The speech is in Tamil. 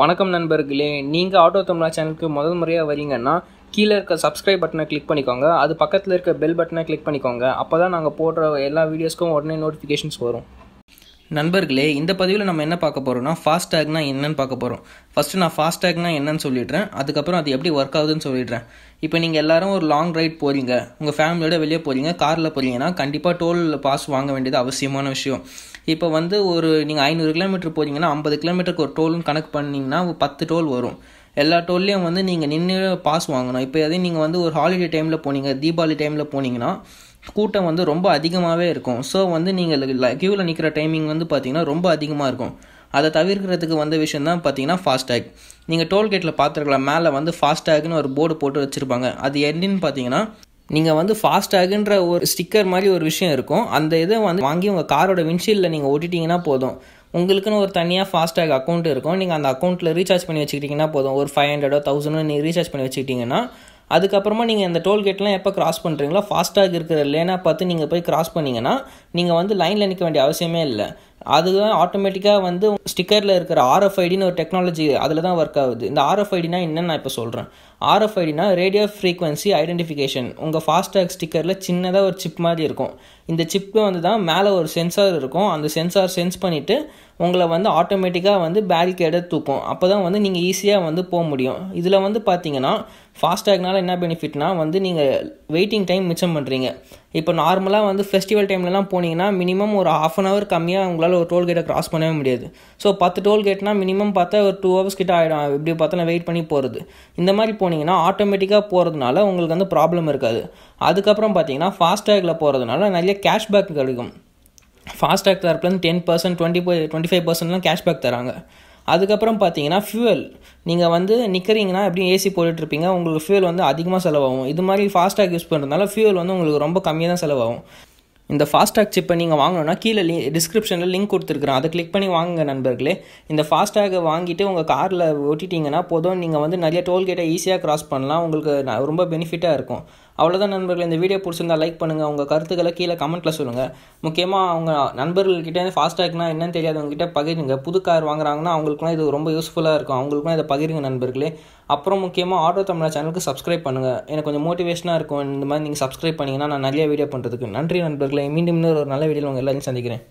வணக்கம் நண்பர்களே நீங்கள் ஆட்டோ தமிழா சேனலுக்கு முதல் முறையாக வரீங்கன்னா கீழே இருக்க சப்ஸ்கிரைப் பட்டனை கிளிக் பண்ணிக்கோங்க அது பக்கத்தில் இருக்க பெல் பட்டனை கிளிக் பண்ணிக்கோங்க அப்போ தான் நாங்கள் போடுற எல்லா வீடியோஸ்க்கும் உடனே நோட்டிஃபிகேஷன்ஸ் வரும் நண்பர்களே இந்த பதிவில் நம்ம என்ன பார்க்க போகிறோம்னா ஃபாஸ்டேக்னா என்னன்னு பார்க்க போகிறோம் ஃபஸ்ட்டு நான் ஃபாஸ்டேக்னா என்னன்னு சொல்லிடுறேன் அதுக்கப்புறம் அது எப்படி ஒர்க் ஆகுதுன்னு சொல்லிடுறேன் இப்போ நீங்கள் எல்லாரும் ஒரு லாங் ரைட் போகிறீங்க உங்கள் ஃபேமிலியோட வெளியே போகிறீங்க காரில் போகிறீங்கன்னா கண்டிப்பாக டோல் பாஸ் வாங்க வேண்டியது அவசியமான விஷயம் இப்போ வந்து ஒரு நீங்கள் ஐநூறு கிலோமீட்டர் போகிறீங்கன்னா ஐம்பது கிலோமீட்டருக்கு ஒரு டோல்னு கணக்கு பண்ணிங்கன்னா பத்து டோல் வரும் எல்லா டோல்லையும் வந்து நீங்கள் நின்று பாஸ் வாங்கணும் இப்போ எதையும் நீங்கள் வந்து ஒரு ஹாலிடே டைமில் போனீங்க தீபாவளி டைமில் போனீங்கன்னா கூட்டம் வந்து ரொம்ப அதிகமாகவே இருக்கும் ஸோ வந்து நீங்கள் க்யூவில் நிற்கிற டைமிங் வந்து பார்த்தீங்கன்னா ரொம்ப அதிகமாக இருக்கும் அதை தவிர்க்கிறதுக்கு வந்த விஷயம் தான் பார்த்தீங்கன்னா ஃபாஸ்டேக் நீங்கள் டோல்கேட்டில் பார்த்துருக்கலாம் மேலே வந்து ஃபாஸ்டேக்னு ஒரு போர்டு போட்டு வச்சுருப்பாங்க அது என்னன்னு பார்த்தீங்கன்னா நீங்கள் வந்து ஃபாஸ்டாகுன்ற ஒரு ஸ்டிக்கர் மாதிரி ஒரு விஷயம் இருக்கும் அந்த இதை வந்து வாங்கி உங்கள் காரோட விண்ட்ஷீல்டில் நீங்கள் ஒட்டிட்டிங்கன்னா போதும் உங்களுக்குன்னு ஒரு தனியாக ஃபாஸ்டாக் அக்கௌண்ட் இருக்கும் நீங்கள் அந்த அக்கௌண்ட்டில் ரீசார்ஜ் பண்ணி வச்சுக்கிட்டிங்கன்னா போதும் ஒரு ஃபைவ் ஹண்ட்ரடோ தௌசண்டோ நீங்கள் ரீசார்ஜ் பண்ணி வச்சுக்கிட்டிங்கன்னா அதுக்கப்புறமா நீங்கள் இந்த டோல்கேட்லாம் எப்போ கிராஸ் பண்ணுறீங்களோ ஃபாஸ்டாக இருக்கிற லேனாக பார்த்து நீங்கள் போய் கிராஸ் பண்ணிங்கன்னா நீங்கள் வந்து லைனில் நிற்க வேண்டிய அவசியமே இல்லை அதுதான் ஆட்டோமேட்டிக்காக வந்து ஸ்டிக்கரில் இருக்கிற ஆர்எஃப்ஐடின்னு ஒரு டெக்னாலஜி அதில் தான் ஒர்க் ஆகுது இந்த ஆர்எஃப்ஐடினா என்னென்னு நான் இப்போ சொல்கிறேன் ஆர்எஃப்ஐடினா ரேடியோ ஃப்ரீக்வன்சி ஐடென்டிஃபிகேஷன் உங்கள் ஃபாஸ்டாக் ஸ்டிக்கரில் சின்னதாக ஒரு சிப் மாதிரி இருக்கும் இந்த சிப்பு வந்து தான் மேலே ஒரு சென்சார் இருக்கும் அந்த சென்சார் சென்ஸ் பண்ணிவிட்டு உங்களை வந்து ஆட்டோமேட்டிக்காக வந்து பேரிகேடை தூக்கும் அப்போ தான் வந்து நீங்கள் ஈஸியாக வந்து போக முடியும் இதில் வந்து பார்த்தீங்கன்னா ஃபாஸ்டாக்னால என்ன பெனிஃபிட்னால் வந்து நீங்கள் வெயிட்டிங் டைம் மிச்சம் பண்ணுறீங்க இப்போ நார்மலாக வந்து ஃபெஸ்டிவல் டைம்லலாம் போனீங்கன்னா மினிமம் ஒரு ஆஃப் அன் ஹவர் கம்மியாக உங்களால் ஒரு டோல்கேட்டை க்ராஸ் பண்ணவே முடியாது ஸோ பத்து டோல்கேட்னால் மினிமம் பார்த்தா ஒரு டூ ஹவர்ஸ் கிட்ட ஆகிடும் பார்த்தா பார்த்தாலும் வெயிட் பண்ணி போகிறது இந்த மாதிரி போனீங்கன்னா ஆட்டோமேட்டிக்காக போகிறதுனால உங்களுக்கு வந்து ப்ராப்ளம் இருக்காது அதுக்கப்புறம் பார்த்தீங்கன்னா ஃபாஸ்டேக்கில் போகிறதுனால நிறைய கேஷ்பேக் கிடைக்கும் ஃபாஸ்டேக் தரப்புலேருந்து ten percent twenty twenty five பர்சன்ட்லாம் கேஷ்பேக் தராங்க அதுக்கப்புறம் பார்த்தீங்கன்னா ஃபியூவல் நீங்கள் வந்து நிற்கிறீங்கன்னா எப்படியும் ஏசி போட்டுட்ருப்பீங்க உங்களுக்கு ஃபியூவல் வந்து அதிகமாக செலவாகும் இது மாதிரி ஃபாஸ்டாக் யூஸ் பண்ணுறதுனால ஃபியூவல் வந்து உங்களுக்கு ரொம்ப கம்மியாக தான் செலவாகும் இந்த ஃபாஸ்டாக் சிப்பை நீங்கள் வாங்கணும்னா கீழே லி டிஸ்கிரிப்ஷனில் லிங்க் கொடுத்துருக்குறேன் அதை கிளிக் பண்ணி வாங்குங்க நண்பர்களே இந்த ஃபாஸ்டாகை வாங்கிட்டு உங்கள் காரில் ஓட்டிட்டிங்கன்னா போதும் நீங்கள் வந்து நிறைய டோல்கேட்டை ஈஸியாக க்ராஸ் பண்ணலாம் உங்களுக்கு ரொம்ப பெனிஃபிட்டாக இருக்கும் அவ்வளோதான் நண்பர்கள் இந்த வீடியோ பிடிச்சிருந்தா லைக் பண்ணுங்கள் உங்கள் கருத்துக்களை கீழே கமெண்ட்டில் சொல்லுங்கள் முக்கியமாக அவங்க நண்பர்கள்கிட்ட ஃபாஸ்டாக்னா என்னன்னு தெரியாதவங்ககிட்ட பகிருங்க புது கார் வாங்குறாங்கன்னா அவங்களுக்குலாம் இது ரொம்ப யூஸ்ஃபுல்லாக இருக்கும் அவங்களுக்குலாம் இதை பகிருங்க நண்பர்களே அப்புறம் முக்கியமாக ஆட்டோ தமிழா சேனலுக்கு சப்ஸ்கிரைப் பண்ணுங்கள் எனக்கு கொஞ்சம் மோட்டிவேஷனாக இருக்கும் இந்த மாதிரி நீங்கள் சப்ஸ்கிரைப் பண்ணிங்கன்னா நான் நிறைய வீடியோ பண்ணுறதுக்கு நன்றி நண்பர்களே மீண்டும் இன்னொரு நல்ல வீடியோவில் உங்கள் எல்லாரையும் சந்திக்கிறேன்